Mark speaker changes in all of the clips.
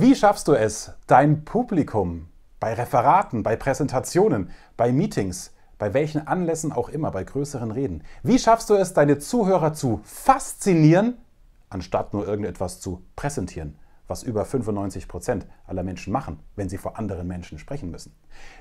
Speaker 1: Wie schaffst du es, dein Publikum bei Referaten, bei Präsentationen, bei Meetings, bei welchen Anlässen auch immer, bei größeren Reden, wie schaffst du es, deine Zuhörer zu faszinieren, anstatt nur irgendetwas zu präsentieren, was über 95% Prozent aller Menschen machen, wenn sie vor anderen Menschen sprechen müssen?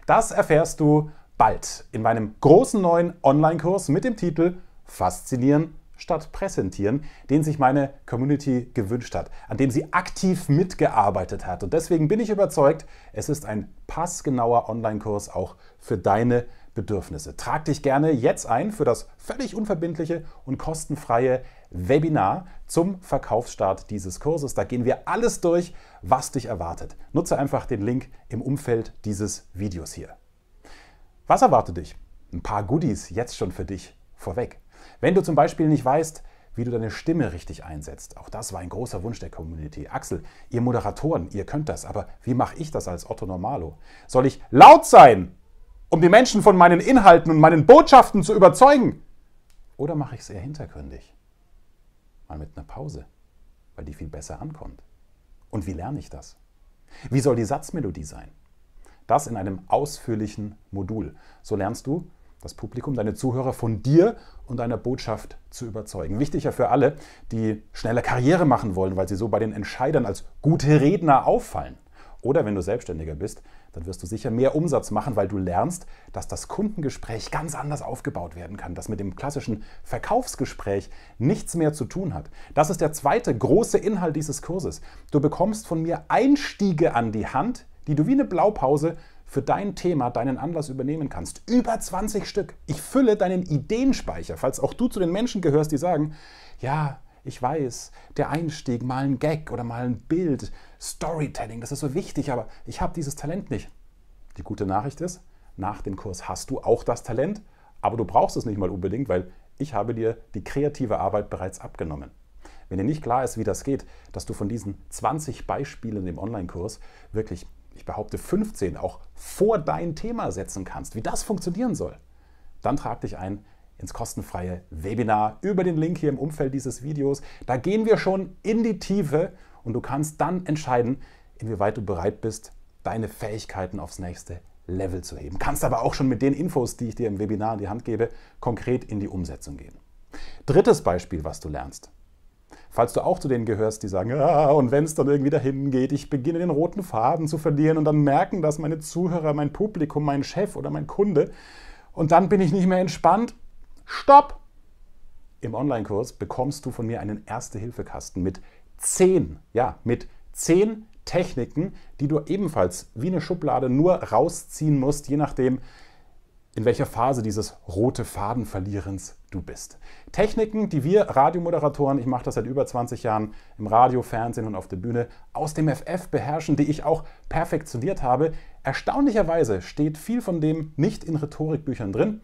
Speaker 1: Das erfährst du bald in meinem großen neuen Online-Kurs mit dem Titel Faszinieren statt präsentieren, den sich meine Community gewünscht hat, an dem sie aktiv mitgearbeitet hat. Und deswegen bin ich überzeugt, es ist ein passgenauer Online-Kurs auch für deine Bedürfnisse. Trag dich gerne jetzt ein für das völlig unverbindliche und kostenfreie Webinar zum Verkaufsstart dieses Kurses. Da gehen wir alles durch, was dich erwartet. Nutze einfach den Link im Umfeld dieses Videos hier. Was erwartet dich? Ein paar Goodies jetzt schon für dich vorweg. Wenn du zum Beispiel nicht weißt, wie du deine Stimme richtig einsetzt, auch das war ein großer Wunsch der Community. Axel, ihr Moderatoren, ihr könnt das, aber wie mache ich das als Otto Normalo? Soll ich laut sein, um die Menschen von meinen Inhalten und meinen Botschaften zu überzeugen? Oder mache ich es eher hintergründig? Mal mit einer Pause, weil die viel besser ankommt. Und wie lerne ich das? Wie soll die Satzmelodie sein? Das in einem ausführlichen Modul. So lernst du, das Publikum, deine Zuhörer von dir und deiner Botschaft zu überzeugen. Wichtiger für alle, die schneller Karriere machen wollen, weil sie so bei den Entscheidern als gute Redner auffallen. Oder wenn du Selbstständiger bist, dann wirst du sicher mehr Umsatz machen, weil du lernst, dass das Kundengespräch ganz anders aufgebaut werden kann, das mit dem klassischen Verkaufsgespräch nichts mehr zu tun hat. Das ist der zweite große Inhalt dieses Kurses. Du bekommst von mir Einstiege an die Hand, die du wie eine Blaupause für dein Thema deinen Anlass übernehmen kannst. Über 20 Stück. Ich fülle deinen Ideenspeicher, falls auch du zu den Menschen gehörst, die sagen, ja, ich weiß, der Einstieg, mal ein Gag oder mal ein Bild, Storytelling, das ist so wichtig, aber ich habe dieses Talent nicht. Die gute Nachricht ist, nach dem Kurs hast du auch das Talent, aber du brauchst es nicht mal unbedingt, weil ich habe dir die kreative Arbeit bereits abgenommen. Wenn dir nicht klar ist, wie das geht, dass du von diesen 20 Beispielen im Online-Kurs wirklich ich behaupte 15, auch vor dein Thema setzen kannst, wie das funktionieren soll, dann trag dich ein ins kostenfreie Webinar über den Link hier im Umfeld dieses Videos. Da gehen wir schon in die Tiefe und du kannst dann entscheiden, inwieweit du bereit bist, deine Fähigkeiten aufs nächste Level zu heben. Kannst aber auch schon mit den Infos, die ich dir im Webinar in die Hand gebe, konkret in die Umsetzung gehen. Drittes Beispiel, was du lernst. Falls du auch zu denen gehörst, die sagen, ah, und wenn es dann irgendwie dahin geht, ich beginne den roten Faden zu verlieren und dann merken das meine Zuhörer, mein Publikum, mein Chef oder mein Kunde und dann bin ich nicht mehr entspannt. Stopp! Im Online-Kurs bekommst du von mir einen Erste-Hilfe-Kasten mit zehn, ja, mit zehn Techniken, die du ebenfalls wie eine Schublade nur rausziehen musst, je nachdem, in welcher Phase dieses rote Fadenverlierens du bist. Techniken, die wir Radiomoderatoren, ich mache das seit über 20 Jahren im Radio, Fernsehen und auf der Bühne, aus dem FF beherrschen, die ich auch perfektioniert habe. Erstaunlicherweise steht viel von dem nicht in Rhetorikbüchern drin.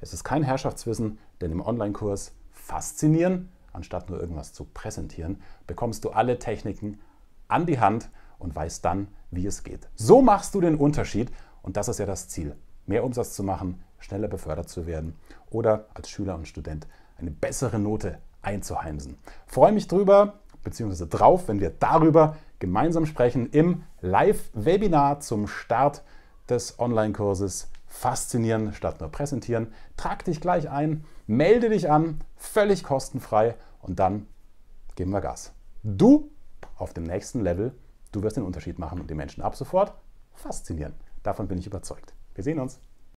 Speaker 1: Es ist kein Herrschaftswissen, denn im Online-Kurs Faszinieren, anstatt nur irgendwas zu präsentieren, bekommst du alle Techniken an die Hand und weißt dann, wie es geht. So machst du den Unterschied und das ist ja das Ziel mehr Umsatz zu machen, schneller befördert zu werden oder als Schüler und Student eine bessere Note einzuheimsen. Freue mich drüber bzw. drauf, wenn wir darüber gemeinsam sprechen im Live-Webinar zum Start des Online-Kurses Faszinieren statt nur präsentieren. Trag dich gleich ein, melde dich an, völlig kostenfrei und dann geben wir Gas. Du auf dem nächsten Level, du wirst den Unterschied machen und die Menschen ab sofort faszinieren. Davon bin ich überzeugt. Wir sehen uns.